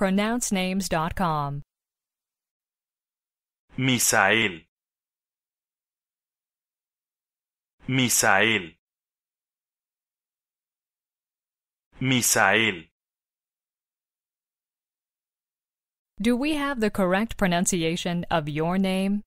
pronouncenames.com. Misael. Misael. Misael. Do we have the correct pronunciation of your name?